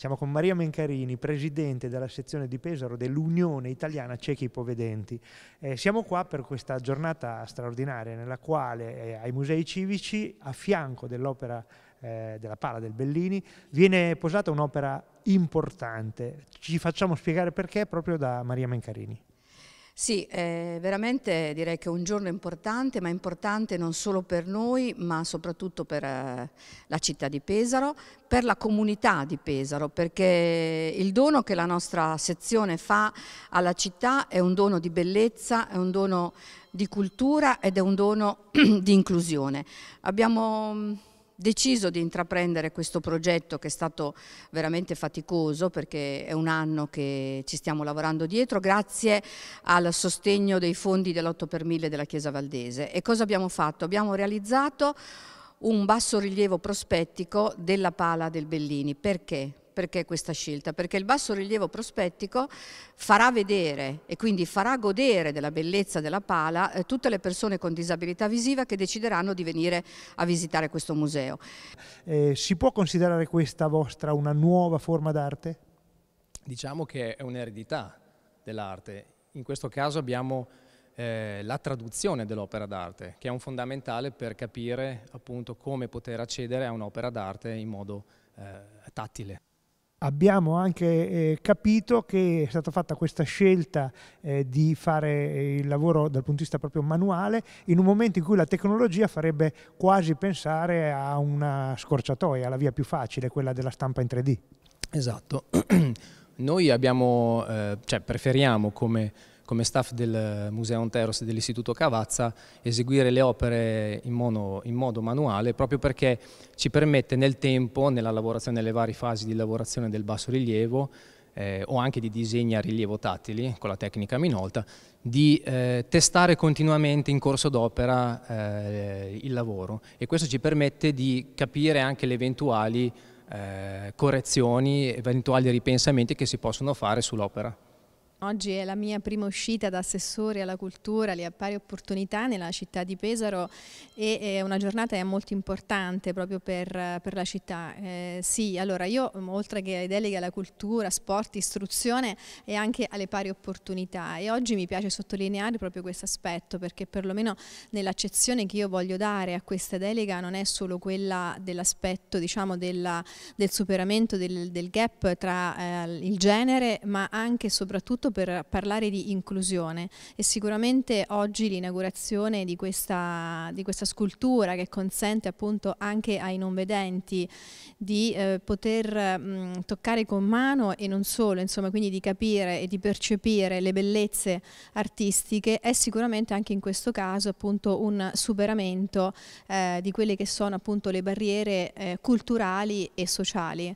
Siamo con Maria Mencarini, presidente della sezione di Pesaro dell'Unione Italiana Ciechi Ipovedenti. Eh, siamo qua per questa giornata straordinaria nella quale eh, ai musei civici, a fianco dell'opera eh, della Pala del Bellini, viene posata un'opera importante. Ci facciamo spiegare perché proprio da Maria Mencarini. Sì, eh, veramente direi che è un giorno importante, ma importante non solo per noi, ma soprattutto per eh, la città di Pesaro, per la comunità di Pesaro, perché il dono che la nostra sezione fa alla città è un dono di bellezza, è un dono di cultura ed è un dono di inclusione. Abbiamo mm, deciso di intraprendere questo progetto che è stato veramente faticoso perché è un anno che ci stiamo lavorando dietro grazie al sostegno dei fondi dell'8 per 1000 della Chiesa Valdese. E cosa abbiamo fatto? Abbiamo realizzato un basso rilievo prospettico della pala del Bellini. Perché? Perché questa scelta? Perché il basso rilievo prospettico farà vedere e quindi farà godere della bellezza della pala eh, tutte le persone con disabilità visiva che decideranno di venire a visitare questo museo. Eh, si può considerare questa vostra una nuova forma d'arte? Diciamo che è un'eredità dell'arte. In questo caso abbiamo eh, la traduzione dell'opera d'arte, che è un fondamentale per capire appunto come poter accedere a un'opera d'arte in modo eh, tattile. Abbiamo anche eh, capito che è stata fatta questa scelta eh, di fare eh, il lavoro dal punto di vista proprio manuale in un momento in cui la tecnologia farebbe quasi pensare a una scorciatoia, la via più facile, quella della stampa in 3D. Esatto. Noi abbiamo, eh, cioè preferiamo come come staff del Museo Anteros e dell'Istituto Cavazza eseguire le opere in, mono, in, modo manuale proprio perché ci permette nel tempo, nella lavorazione, nelle varie fasi di lavorazione del basso rilievo eh, o anche di disegni a rilievo tattili con la tecnica Minolta, di eh, testare continuamente in corso d'opera eh, il lavoro e questo ci permette di capire anche le eventuali eh, correzioni, eventuali ripensamenti che si possono fare sull'opera. Oggi è la mia prima uscita da assessore alla cultura, alle pari opportunità nella città di Pesaro e è eh, una giornata molto importante proprio per, per la città. Eh, sì, allora io mm, oltre che ai deleghi alla cultura, sport, istruzione e anche alle pari opportunità e oggi mi piace sottolineare proprio questo aspetto perché perlomeno nell'accezione che io voglio dare a questa delega non è solo quella dell'aspetto diciamo della, del superamento del, del gap tra eh, il genere ma anche e soprattutto tanto per parlare di inclusione e sicuramente oggi l'inaugurazione di questa, di questa scultura che consente appunto anche ai non vedenti di eh, poter mh, toccare con mano e non solo, insomma, quindi di capire e di percepire le bellezze artistiche è sicuramente anche in questo caso appunto un superamento eh, di quelle che sono appunto le barriere eh, culturali e sociali.